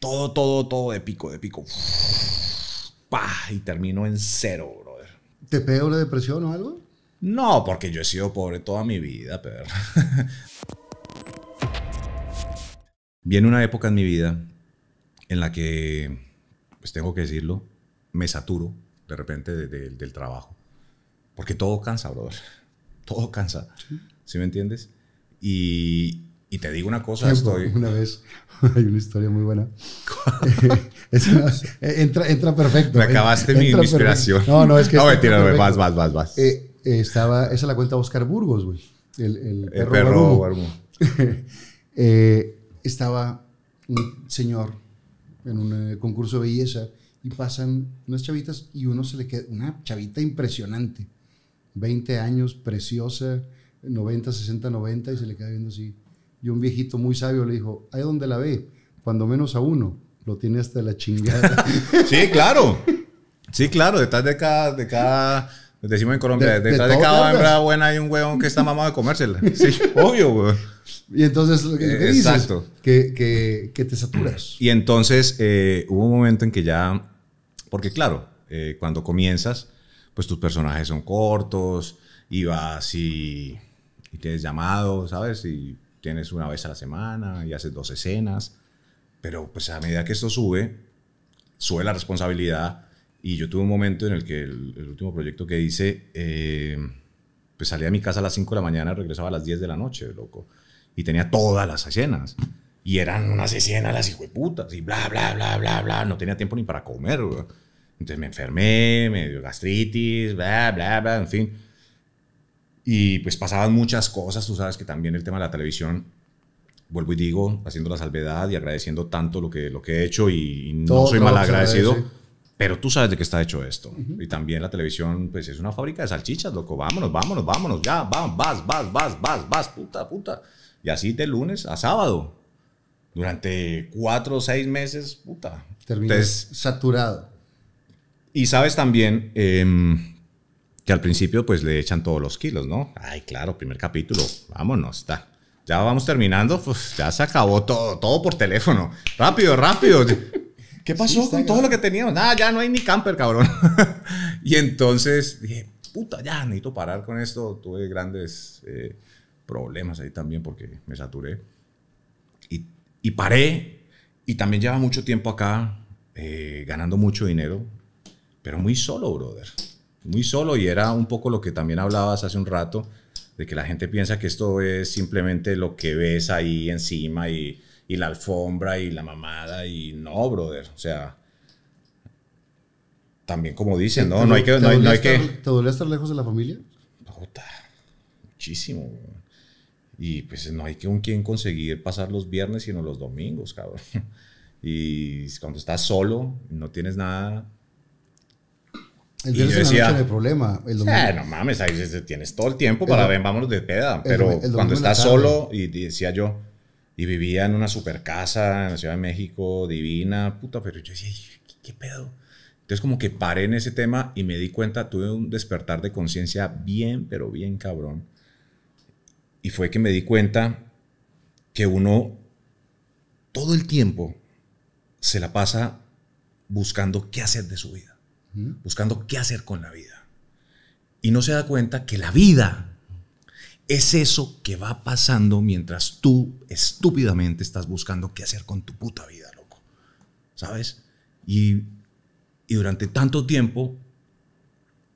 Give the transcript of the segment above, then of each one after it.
Todo, todo, todo de pico, de pico. ¡Pah! Y termino en cero, brother. ¿Te peor la depresión o algo? No, porque yo he sido pobre toda mi vida, pero... Viene una época en mi vida en la que, pues tengo que decirlo, me saturo de repente del trabajo. Porque todo cansa, brother. Todo cansa. ¿Sí me entiendes? Y, y te digo una cosa, estoy... Una vez, hay una historia muy buena. Eh, entra, entra, perfecto. Me acabaste mi, inspiración. No, no, es que... No, mentira, vas, vas, vas, vas. Eh, eh, estaba, esa la cuenta Oscar Burgos, güey. El, perro, el estaba un señor en un concurso de belleza y pasan unas chavitas y uno se le queda, una chavita impresionante, 20 años, preciosa, 90, 60, 90 y se le queda viendo así y un viejito muy sabio le dijo, ahí donde la ve, cuando menos a uno, lo tiene hasta la chingada. sí, claro. Sí, claro, detrás de cada, de cada decimos en Colombia, detrás de, cada hembra buena hay un huevón que está mamado de comérsela. Sí, obvio, weón. Y entonces, dices? Exacto. Que, que, te saturas. Y entonces eh, hubo un momento en que ya, porque claro, eh, cuando comienzas, pues tus personajes son cortos, y vas y, tienes llamado, ¿sabes? Y tienes una vez a la semana y haces dos escenas, pero pues a medida que esto sube, sube la responsabilidad y yo tuve un momento en el que el, último proyecto que hice, eh, pues salía de mi casa a las 5 de la mañana, regresaba a las 10 de la noche, loco, y tenía todas las escenas. Y eran unas escenas las hijueputas y bla, bla, bla, bla, bla. No tenía tiempo ni para comer. Entonces me enfermé, me dio gastritis, bla, bla, bla, en fin. Y pues pasaban muchas cosas, tú sabes que también el tema de la televisión, vuelvo y digo, haciendo la salvedad y agradeciendo tanto lo que, lo que he hecho y, no soy mal agradecido. Pero tú sabes de qué está hecho esto. Y también la televisión, pues es una fábrica de salchichas, loco. Vámonos, vámonos, vámonos. Ya, vamos, vas, vas, vas, vas, vas, puta, puta. Y así de lunes a sábado. Durante cuatro o seis meses, puta. Terminas saturado. Y sabes también, em, al principio pues le echan todos los kilos, ¿no? Ay, claro, primer capítulo, vámonos, está. Ya vamos terminando, pues ya se acabó todo, todo por teléfono. Rápido, rápido. ¿Qué pasó con todo lo que teníamos? Nada, ya no hay ni camper, cabrón. y entonces dije, puta, ya necesito parar con esto. Tuve grandes eh, problemas ahí también porque me saturé. Y, paré. Y también lleva mucho tiempo acá eh, ganando mucho dinero, pero muy solo, brother muy solo y era un poco lo que también hablabas hace un rato, de que la gente piensa que esto es simplemente lo que ves ahí encima y, la alfombra y la mamada y no, brother, o sea... También como dicen, ¿no? No hay que... hay, que... ¿Te duele estar lejos de la familia? Puta, muchísimo. Y pues no hay que un quien conseguir pasar los viernes, sino los domingos, cabrón. Y cuando estás solo, no tienes nada, el decía, no problema. no mames, ahí tienes todo el tiempo para ver, vámonos de peda. Pero cuando estás solo, y decía yo, y vivía en una super casa en la Ciudad de México, divina, puta, pero yo decía, qué pedo? Entonces como que paré en ese tema y me di cuenta, tuve un despertar de conciencia bien, pero bien cabrón. Y fue que me di cuenta que uno todo el tiempo se la pasa buscando qué hacer de su vida buscando qué hacer con la vida. Y no se da cuenta que la vida es eso que va pasando mientras tú estúpidamente estás buscando qué hacer con tu puta vida, loco. ¿Sabes? Y, durante tanto tiempo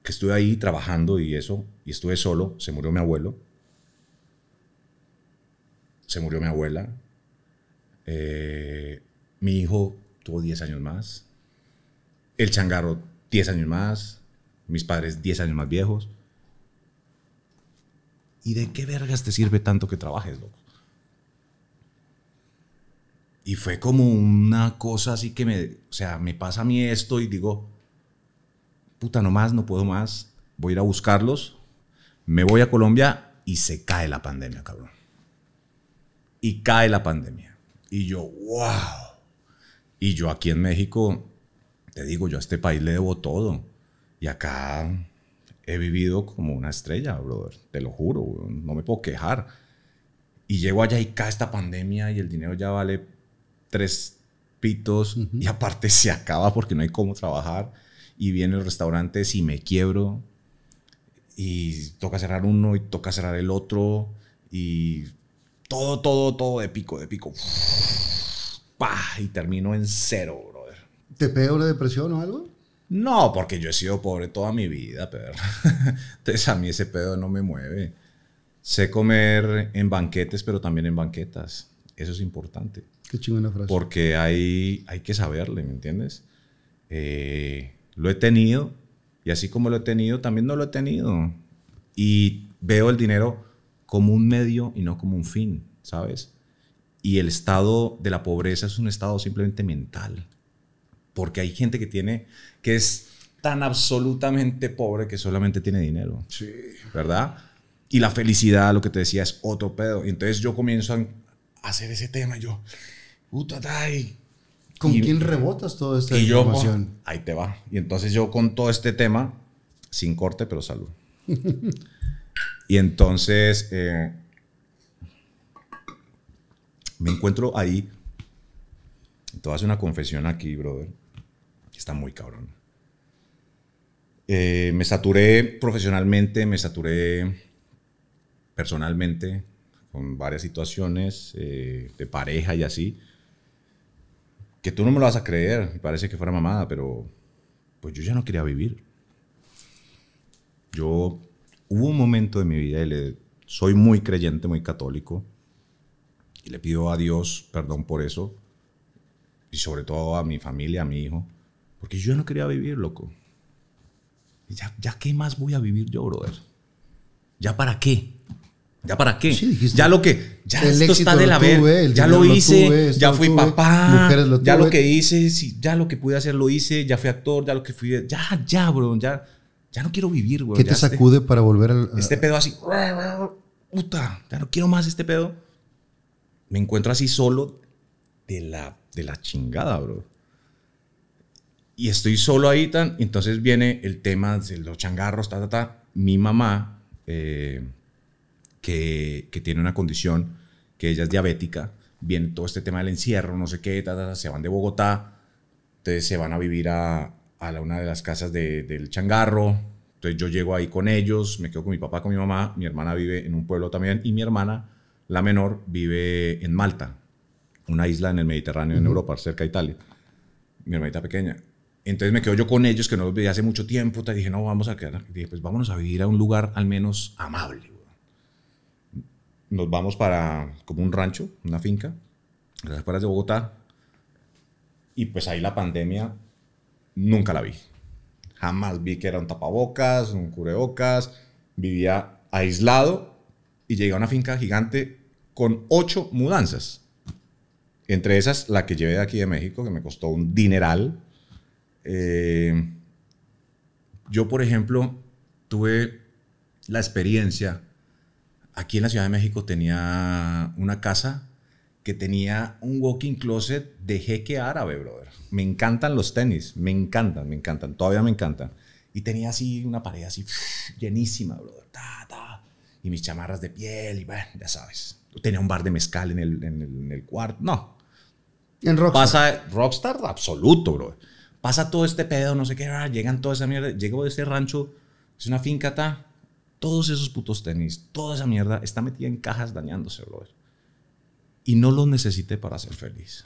que estuve ahí trabajando y eso, y estuve solo, se murió mi abuelo, se murió mi abuela, eh, mi hijo tuvo 10 años más, el changarro 10 años más, mis padres 10 años más viejos. ¿Y de qué vergas te sirve tanto que trabajes, loco? Y fue como una cosa así que me, o sea, me pasa a mí esto y digo, puta, no más, no puedo más, voy a ir a buscarlos, me voy a Colombia y se cae la pandemia, cabrón. Y cae la pandemia. Y yo, wow. Y yo aquí en México, te digo, yo a este país le debo todo. Y acá he vivido como una estrella, brother. Te lo juro, no me puedo quejar. Y llego allá y cae esta pandemia y el dinero ya vale tres pitos y aparte se acaba porque no hay cómo trabajar. Y vienen los restaurantes y me quiebro y toca cerrar uno y toca cerrar el otro y todo, todo, todo de pico, de pico. Y termino en cero, ¿Te pega la depresión o algo? No, porque yo he sido pobre toda mi vida, pero Entonces a mí ese pedo no me mueve. Sé comer en banquetes, pero también en banquetas. Eso es importante. Qué chingona frase. Porque hay, hay que saberle, ¿me entiendes? Eh, lo he tenido y así como lo he tenido, también no lo he tenido. Y veo el dinero como un medio y no como un fin, ¿sabes? Y el estado de la pobreza es un estado simplemente mental porque hay gente que tiene, que es tan absolutamente pobre que solamente tiene dinero. Sí. ¿Verdad? Y la felicidad, lo que te decía, es otro pedo. Y entonces yo comienzo a hacer ese tema. Yo, puta, ¿Con quién rebotas toda esta y oh, ahí te va. Y entonces yo con todo este tema, sin corte, pero salud. y entonces eh, me encuentro ahí. Te hace una confesión aquí, brother Está muy cabrón. Eh, me saturé profesionalmente, me saturé personalmente con varias situaciones eh, de pareja y así. Que tú no me lo vas a creer, parece que fuera mamada, pero pues yo ya no quería vivir. Yo hubo un momento de mi vida y le, soy muy creyente, muy católico, y le pido a Dios perdón por eso, y sobre todo a mi familia, a mi hijo, porque yo no quería vivir, loco. Ya, ya qué más voy a vivir yo, brother. ¿Ya para qué? ¿Ya para qué? ya lo que. Ya esto está de la vez. Ya lo hice. ya fui papá. ya lo que hice. Sí, ya lo que pude hacer lo hice. Ya fui actor. Ya lo que fui. Ya, ya, bro. Ya, ya no quiero vivir, güey. ¿Qué te este sacude para volver al. Este pedo así. Puta. Ya no quiero más este pedo. Me encuentro así solo de la, de la chingada, bro y estoy solo ahí, tan, entonces viene el tema de los changarros, ta, ta, Mi mamá, eh, que, tiene una condición, que ella es diabética, viene todo este tema del encierro, no sé qué, ta, se van de Bogotá, entonces se van a vivir a, la, una de las casas del changarro, entonces yo llego ahí con ellos, me quedo con mi papá, con mi mamá, mi hermana vive en un pueblo también y mi hermana, la menor, vive en Malta, una isla en el Mediterráneo, en Europa, cerca de Italia, mi hermanita pequeña. Entonces me quedo yo con ellos, que no los veía hace mucho tiempo. Te dije, no, vamos a quedar. Dije, pues vámonos a vivir a un lugar al menos amable. Nos vamos para como un rancho, una finca, en las afueras de Bogotá. Y pues ahí la pandemia nunca la vi. Jamás vi que era un tapabocas, un cureocas Vivía aislado y llegué a una finca gigante con ocho mudanzas. Entre esas, la que llevé de aquí de México, que me costó un dineral eh, yo, por ejemplo, tuve la experiencia, aquí en la Ciudad de México tenía una casa que tenía un walking closet de jeque árabe, brother. Me encantan los tenis, me encantan, me encantan, todavía me encantan. Y tenía así una pared así llenísima, brother. Ta, Y mis chamarras de piel, y bueno, ya sabes. Tenía un bar de mezcal en el, en el, cuarto. No. En Rockstar. Pasa, rockstar absoluto, brother pasa todo este pedo, no sé qué, ah, llegan toda esa mierda, llego de ese rancho, es una finca, ta, todos esos putos tenis, toda esa mierda está metida en cajas dañándose, Y no lo necesité para ser feliz.